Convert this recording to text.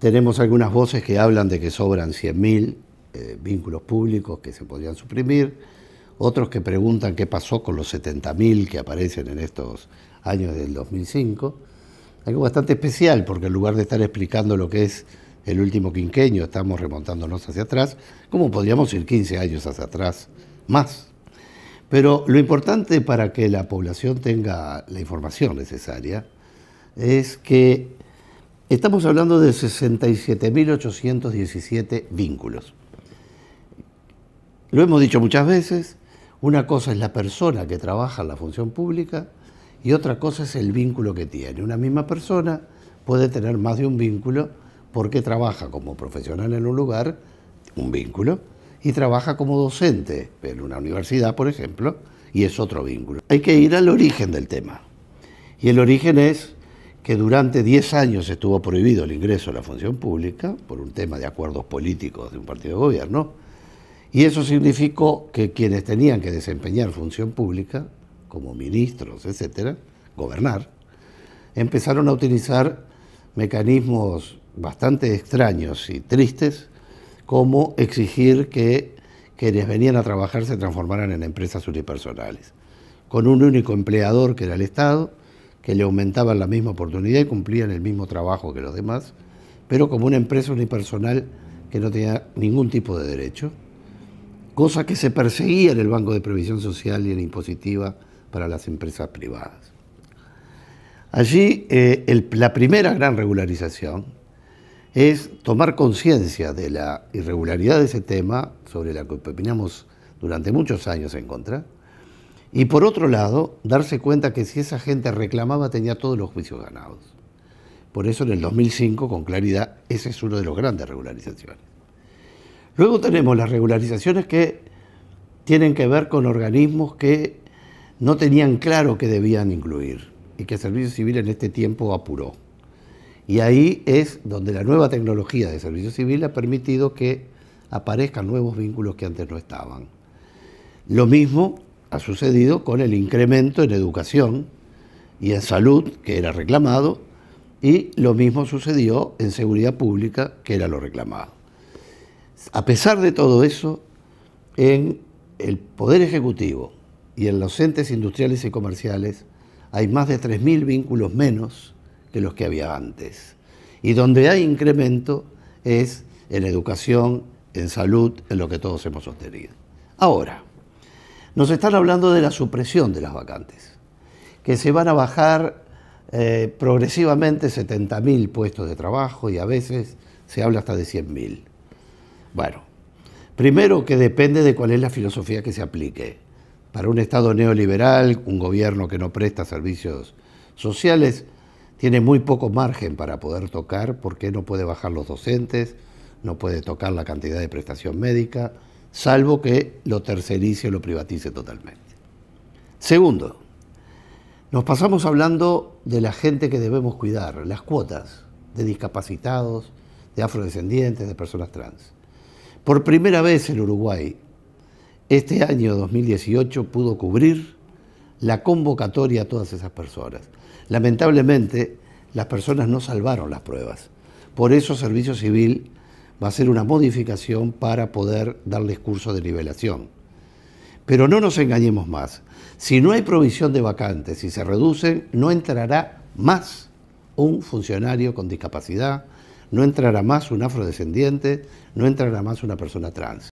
Tenemos algunas voces que hablan de que sobran 100.000 eh, vínculos públicos que se podrían suprimir, otros que preguntan qué pasó con los 70.000 que aparecen en estos años del 2005. Algo bastante especial, porque en lugar de estar explicando lo que es el último quinqueño, estamos remontándonos hacia atrás, como podríamos ir 15 años hacia atrás más. Pero lo importante para que la población tenga la información necesaria es que Estamos hablando de 67.817 vínculos. Lo hemos dicho muchas veces, una cosa es la persona que trabaja en la función pública y otra cosa es el vínculo que tiene. Una misma persona puede tener más de un vínculo porque trabaja como profesional en un lugar, un vínculo, y trabaja como docente en una universidad, por ejemplo, y es otro vínculo. Hay que ir al origen del tema. Y el origen es que durante 10 años estuvo prohibido el ingreso a la función pública por un tema de acuerdos políticos de un partido de gobierno, y eso significó que quienes tenían que desempeñar función pública, como ministros, etcétera, gobernar, empezaron a utilizar mecanismos bastante extraños y tristes, como exigir que quienes venían a trabajar se transformaran en empresas unipersonales, con un único empleador que era el Estado, que le aumentaban la misma oportunidad y cumplían el mismo trabajo que los demás, pero como una empresa unipersonal que no tenía ningún tipo de derecho, cosa que se perseguía en el Banco de Previsión Social y en Impositiva para las empresas privadas. Allí eh, la primera gran regularización es tomar conciencia de la irregularidad de ese tema sobre la que opinamos durante muchos años en contra, y por otro lado, darse cuenta que si esa gente reclamaba tenía todos los juicios ganados. Por eso en el 2005, con claridad, ese es uno de los grandes regularizaciones. Luego tenemos las regularizaciones que tienen que ver con organismos que no tenían claro que debían incluir y que el Servicio Civil en este tiempo apuró. Y ahí es donde la nueva tecnología de Servicio Civil ha permitido que aparezcan nuevos vínculos que antes no estaban. Lo mismo ha sucedido con el incremento en educación y en salud, que era reclamado, y lo mismo sucedió en seguridad pública, que era lo reclamado. A pesar de todo eso, en el Poder Ejecutivo y en los entes industriales y comerciales hay más de 3.000 vínculos menos que los que había antes. Y donde hay incremento es en educación, en salud, en lo que todos hemos sostenido. Ahora, nos están hablando de la supresión de las vacantes, que se van a bajar eh, progresivamente 70.000 puestos de trabajo y a veces se habla hasta de 100.000. Bueno, primero que depende de cuál es la filosofía que se aplique. Para un Estado neoliberal, un gobierno que no presta servicios sociales, tiene muy poco margen para poder tocar porque no puede bajar los docentes, no puede tocar la cantidad de prestación médica, salvo que lo tercerice o lo privatice totalmente. Segundo, nos pasamos hablando de la gente que debemos cuidar, las cuotas de discapacitados, de afrodescendientes, de personas trans. Por primera vez en Uruguay, este año 2018, pudo cubrir la convocatoria a todas esas personas. Lamentablemente, las personas no salvaron las pruebas. Por eso Servicio Civil va a ser una modificación para poder darles curso de nivelación. Pero no nos engañemos más. Si no hay provisión de vacantes y se reducen, no entrará más un funcionario con discapacidad, no entrará más un afrodescendiente, no entrará más una persona trans.